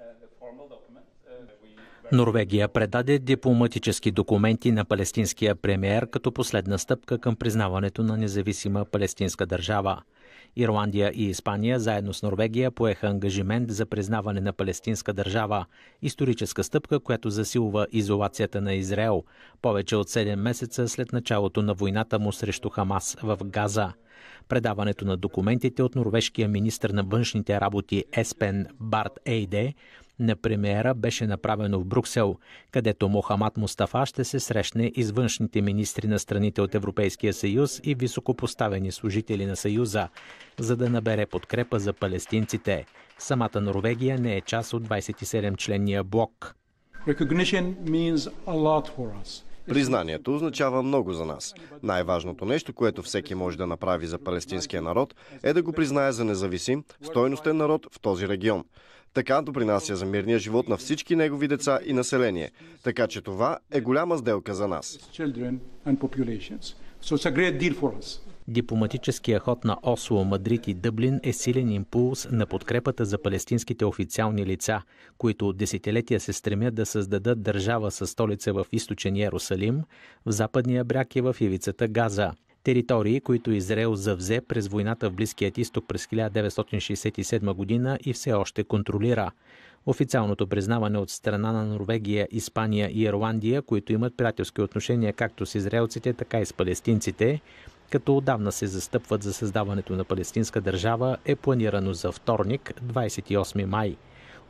Uh, uh, Норвегия предаде дипломатически документи на палестинския премиер като последна стъпка към признаването на независима палестинска държава. Ирландия и Испания заедно с Норвегия поеха ангажимент за признаване на палестинска държава. Историческа стъпка, която засилва изолацията на Израел. Повече от 7 месеца след началото на войната му срещу Хамас в Газа. Предаването на документите от норвежкия министр на външните работи Еспен Барт Ейде на премиера беше направено в Бруксел, където Мохамад Мустафа ще се срещне и с външните министри на страните от Европейския съюз и високопоставени служители на съюза, за да набере подкрепа за палестинците. Самата Норвегия не е част от 27-членния блок. Recognition means a lot for us. Признанието означава много за нас. Най-важното нещо, което всеки може да направи за палестинския народ, е да го признае за независим, стойностен народ в този регион. Така допринася за мирния живот на всички негови деца и население. Така че това е голяма сделка за нас. So it's a great deal for us. Дипломатическия ход на Осло, Мадрид и Дъблин е силен импулс на подкрепата за палестинските официални лица, които от десетилетия се стремят да създадат държава със столица в източен Ярусалим, в западния бряг и в ивицата Газа. Територии, които Израел завзе през войната в Близкият изток през 1967 година и все още контролира. Официалното признаване от страна на Норвегия, Испания и Ирландия, които имат приятелски отношения както с израелците, така и с палестинците, като отдавна се застъпват за създаването на палестинска държава, е планирано за вторник, 28 май.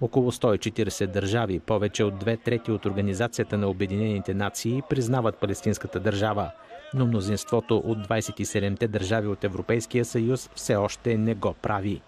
Около 140 държави, повече от две трети от Организацията на Обединените нации, признават палестинската държава – но мнозинството от 27-те държави от Европейския съюз все още не го прави.